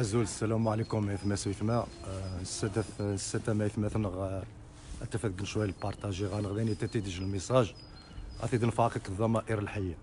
أزول السلام عليكم إثما سويثما السادة السادة ما إثما آه، ثنغ آه، أتفاد شوية البارتاجي غانغ داني تتيدج الميساج أتيد نفاقك الضمائر الحية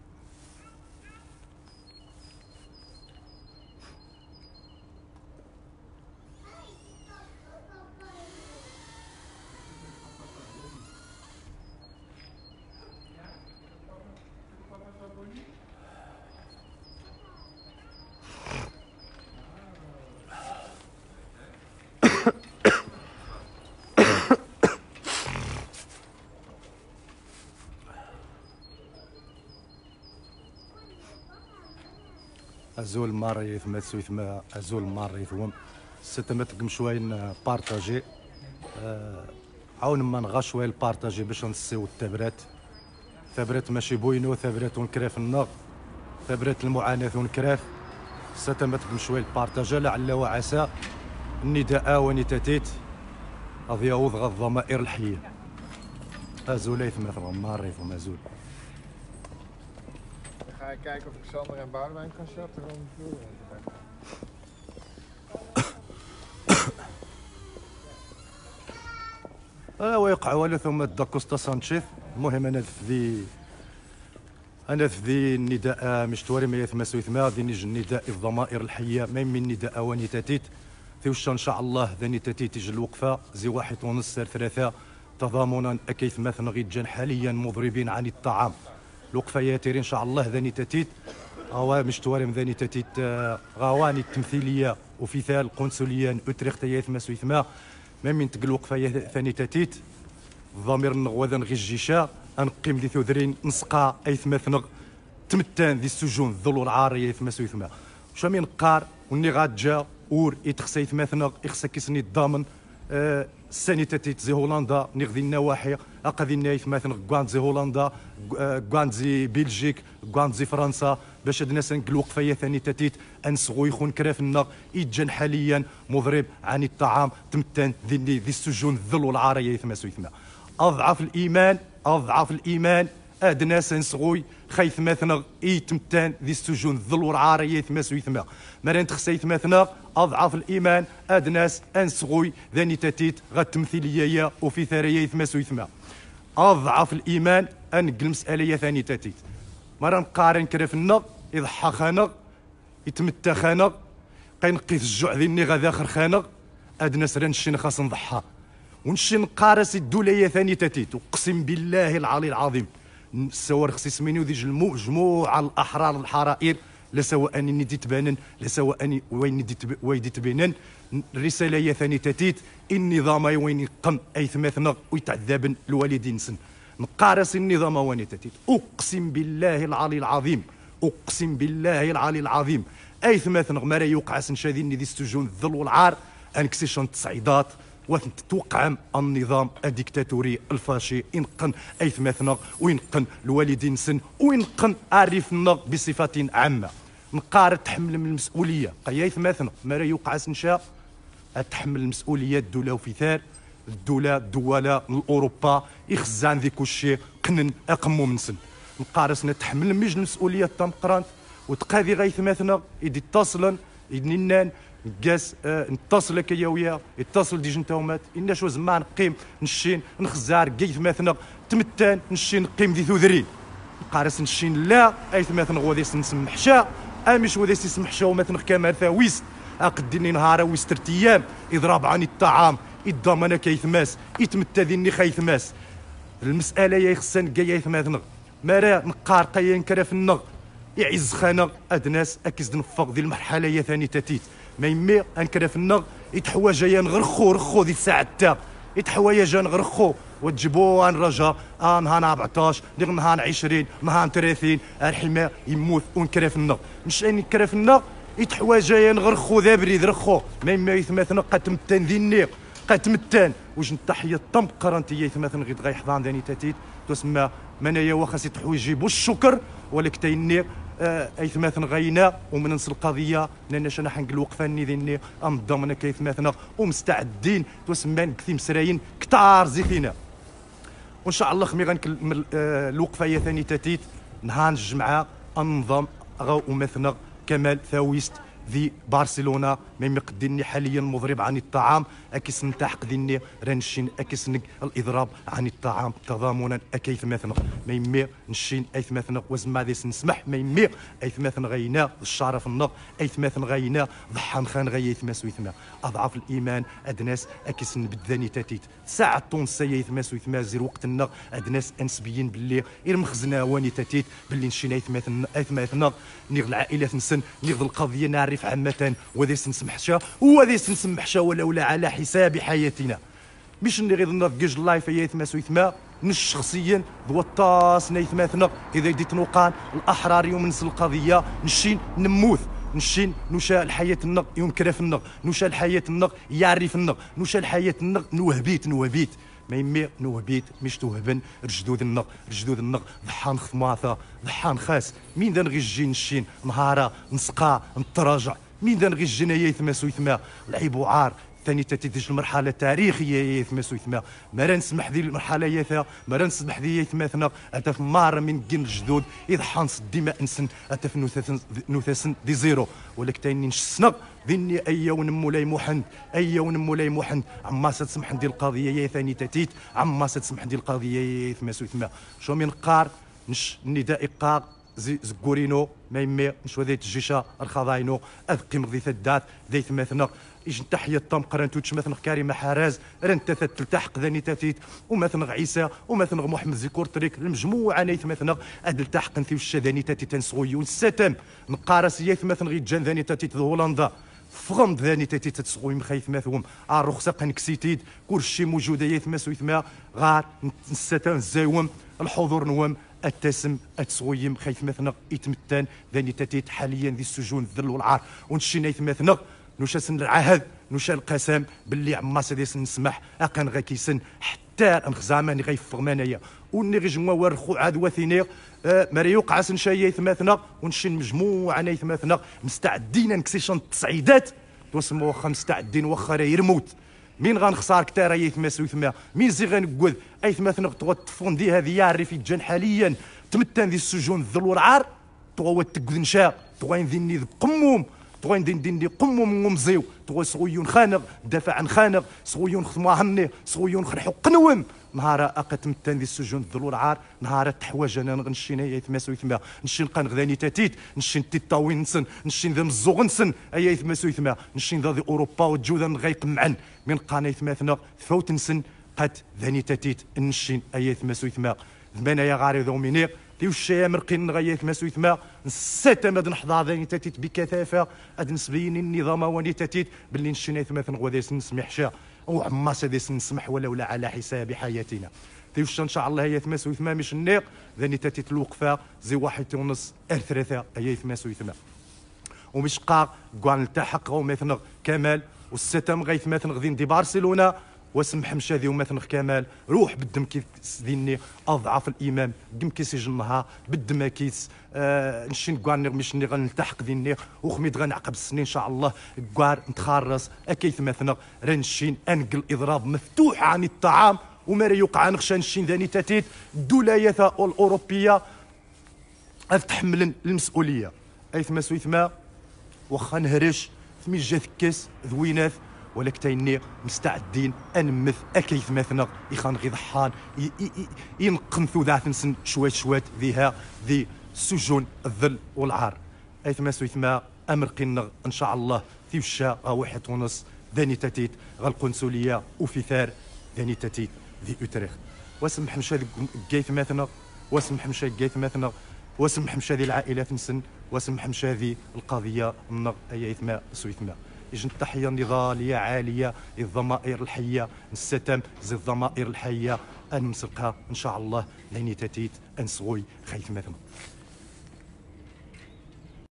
ازول مار يثما تسويثما ازول مار يثوم ستمت قمشوين بارتاجي آه، عاون ما نغا شويه بارتاجي باش نسيو التبرات ثبرات ماشي بوينو ثبرات ونكراف النغ ثبرات المعاناة ونكراف ستمت شويه بارتاجا لعل وعسى النداء ونتاتيت أضياوض غض ضمائر الحية أزول يثما ثما مار يثما زول ga ik kijken of ik Sander en Boudewijn kan zetten om de vloer لا ويقع والو ثم داكوستا سانشيف المهم انا في ذي انا في ذي النداء توري ما يثما سويثما ذي نجي النداء الضمائر الحيه ما من نداء واني تاتيت في وش ان شاء الله ذاني تاتيت تجي الوقفه زي واحد ونص ثلاثه تضامنا اكيث مثلا غير حاليا مضربين عن الطعام الوقفه يا تيري ان شاء الله ذاني تاتيت غوا مش توارم ذاني تاتيت آه، غواني التمثيليه وفيثال قنصليا اوتريخت يا ثما سويثما ما من تقل الوقفه يا ثاني تاتيت ضمير النغوذا غي الجيشه انقيم ذي ثوذرين نسقى اي ثما ثنغ تمتان ذي السجون الظل والعار يا ثما سويثما شامين قار وني غاد جا اور يتخسى ثما ثنغ يخسى كيسني الضامن آه، سانيتاتيت زي هولندا نغذي النواحي اقذي النايف مثلا زي هولندا آه، زي بلجيك زي فرنسا باش هاد الناس الوقفيه ثاني تاتيت انسغو يخون كرافنا يتجن حاليا مضرب عن الطعام تمتن ذي السجون الذل والعاريه يثما سويثما اضعف الايمان اضعف الايمان ادناس ناس نسغوي خايث مثنا يتمتان ذي السجون الظل والعار يثمس ويثما مران تخسى يثمثنا اضعف الايمان ادناس انسغوي ذاني تاتيت غتمثيليه وفي ثريا يثمس ويثما اضعف الايمان قلمس المساله ثاني تاتيت مران قارن كرف النغ يضحى خانغ يتمتى خانغ قيث الجوع ذي غدا ذاخر خانغ ادناس ناس خاص نضحى ونشين نقارس الدولية ثاني تاتيت وقسم بالله العلي العظيم السوار خصي سميني وذي جموع الاحرار الحرائر لا سواء اني دي تبانن لا سواء اني وين دي وين ديت تبانن الرساله هي ثاني تاتيت النظام وين يقم اي ثماثنا ويتعذبن الوالدين سن نقارس النظام وين تاتيت اقسم بالله العلي العظيم اقسم بالله العلي العظيم اي ثماثنا ما يوقع سن شاذين ذي ستجون الذل والعار انكسيشن تصعيدات وتوقعم النظام الديكتاتوري الفاشي ينقن ايثماثنا وينقن الوالدين سن وينقن عارفنا بصفه عامه نقار تحمل من المسؤوليه قيا يثماثنا ما راه يوقع سنشاء تحمل المسؤوليه الدوله وفثار الدوله الدوله الاوروبا يخزان ذي كلشي قنن اقمو من سن نقارسنا تحمل مج المسؤوليه تام قرانت وتقاذي غيثماثنا يدي اتصلا يدنينان نقاس آه، نتصل لك يا وياه يتصل ديج مات إنا شو زمان نقيم نشين نخزار كيف ماثنا تمتان نشين نقيم ذي ثوذري قارس نشين لا أي ثماثن غوذي شا أمش وذي سنسمحشا كامل فا ويست أقدني نهار ويستر أيام إضراب عن الطعام الضمانة كيثماس يتمتى ذني خيثماس المسألة يا خسان يا يثماثنا مرا نقار قيا نكرا في النغ يعز خانق أدناس اكزد نفق ذي المرحلة يا ثاني تاتيت ما يمي انكرا في النغ يتحوى جايان نغرخو رخو ذي الساعه تاع يتحوى يا جان وتجيبو ان رجا آه نهار 14 ديك نهار 20 نهار 30 الحما يموت ونكرا في النغ مش اني كرا في النغ يتحوى جايان نغرخو ذا بريد رخو ما يمي يثمثنا قاتمتان ذي النيق قاتمتان وش نتحيا الطم قرانتي يثمثن غير غير حضان ذاني تاتيت تسمى منايا واخا سي تحوي يجيبو الشكر ولك النيق آه، اي ثماثن غينا ومن نص القضيه لان شنا حنق الوقفه ني ذني ام ضمن كيف مثلا ومستعدين توسمان كثير مسراين كتار زيتينا وان شاء الله خمي غنكمل آه، الوقفه هي ثاني تاتيت نهار الجمعه انظم غو ومثلا كمال ثاويست ذي برشلونه ما مقدني حاليا مضرب عن الطعام اكس نتاحق ذني رانشين اكس الاضراب عن الطعام تضامنا اكيث مثنغ ما يمي نشين ايث مثنغ وزما ذي نسمح ما يمي ايث مثن غينا الشرف النق ايث مثن غينا ضحان خان غي يثمس ويثما اضعف الايمان ادناس اكس بالذاني تاتيت ساعة تونسية يثمس ويثما زير وقت النق ادناس انسبيين باللي المخزنة واني تاتيت باللي نشين ايث مثن ايث مثنغ نيغ العائلة نسن نيغ القضية نعرف المعارف عامة وذي سنسمح حشا وذي سنسمح حشا ولولا على حساب حياتنا مش اللي غير نض جيج لايف يا يثما سويثما نش شخصيا ذو الطاس نيثماثنا إذا يدي نوقان الأحرار يوم نس القضية نشين نموث نشين نشا الحياة النق يوم كراف النق نشا الحياة النق يعرف النق نشا الحياة النق نوهبيت نوهبيت ما يمي نوهبيت مش توهبن رجدود النق رجدود النق ضحان خماثة ضحان خاس مين دان غي الجين الشين نهارة نسقى نتراجع مين دان غي الجناية يثما سويثما لعيب وعار ثاني تتيديش المرحله التاريخيه يثمس ويثما ما نسمح ذي المرحله يثا ما نسمح ذي ثنا اتف مار من كين الجدود اذا الدماء ديما انسن اتف نوثاسن دي زيرو ولك تاني نشسنا ذني ايا مولاي محمد ايا مولاي محمد عما ستسمح ندير القضيه يا ثاني تتيت عما ستسمح ندير القضيه يا ثماس شو من قار نش نداء قار زي زكورينو ما يمي نشوى ذي الجيشه الخضاينو اذقي مغذي ثدات ذي ثماثنا إيش تحية طم قرنتو تشمثن كاري حراز ران تثت تلتحق ذاني تثيت ومثن عيسى ومثن محمد زيكور طريق المجموعة نيث مثن أد التحق نثي وشا ذاني تاتيت تنسويون ستم نقارس يث مثن غي جان ذاني تاتيت هولندا فغم ذاني تاتي تتسغوي مخايف مثوم الرخصة قنكسيتيد كل شي موجودة يثمس سويثما غار نستان زيوم الحضور نوام التسم التسويم خايف مثنق يتمتان ذاني تاتيت حاليا ذي السجون الذل والعار ونشينا يثمثنق نوشا العهد نوشا القسم باللي عما سيدي سنسمح اقن كيسن حتى انخزامان غيفغ منايا وني غي جموا ورخو عاد وثينيغ آه مريو قعس نشايا يثماثنا ونشين مجموعة يثماثنا مستعدين نكسيشن التصعيدات توسمو واخا مستعدين واخا راه يرموت مين غنخسر كتار اي ثماس وثما مين زي غنقود اي ثماس تغوا تفون دي هذه يا الريف الجن حاليا تمتن دي السجون الذل والعار تغوى تقذنشا تغوا ذي النيذ قموم طوين دين دين دي قمو من ومزيو تو صغيون خانغ دافع عن خانغ صغيون خطما هني صغيون خرحو قنوم نهار اقت متان دي السجون ذلو عار نهار تحواج انا غنشينا يثماس ويثما نشين قان غداني تاتيت نشين تيطاوين نسن نشين ذا مزوغ نسن أي يثماس ويثما نشين ذا ذي اوروبا وجودا غيق معن من قانا يثماثنا فوت نسن قد ذاني تاتيت نشين أي يثماس ويثما ذمانا يا غاري ذو مينيق لي يا مرقين غايات ما ما نسيت انا نحضر ذاني تاتيت بكثافه اد نسبين النظام واني تاتيت باللي نشنيت مثلا غدا نسمح شا عما سادي نسمح ولا ولا على حساب حياتنا تيوش ان شاء الله هي سويت ما مش النيق ذاني تاتيت الوقفه زي واحد ونص ثلاثه هي سويت ما ومش قاع كوان التحق مثنغ كمال والستم غيث مثنغ ذين دي برشلونه واسم ذي وماثن كمال روح بالدم كيس سديني اضعف الامام دم كيس سجنها بالدم كيس آه نشين كوار مشني غنلتحق ديني وخميد غنعقب السنين ان شاء الله كوار نتخرص اكيث مثنا رانشين انقل اضراب مفتوح عن الطعام وما يوقع نخشى نشين ذاني تاتيت الدولاية الاوروبيه تحمل المسؤوليه ايثما سويثما واخا نهرش ثمي كاس ذويناث ولك تيني مستعدين انمث اكيث مثنا يخان غي ضحان ينقنثو ذا نسن شوات شوات ذيها ذي سجون الذل والعار ايثما سويثما امر قنغ ان شاء الله في وشا واحد ونص ذاني تاتيت غالقنصليه وفي ثار ذاني تاتيت ذي اوتريخت واسمح مشا كيف مثنا واسمح مشا كيف مثنا واسمح مشا ذي العائلة ثنسن واسمح مشا ذي القضيه النغ ايثما سويثما إجن تحية نضالية عالية الضمائر الحية نستتم زي الضمائر الحية أنمسلقها إن شاء الله لين تاتيت أنسوي خيت مثلا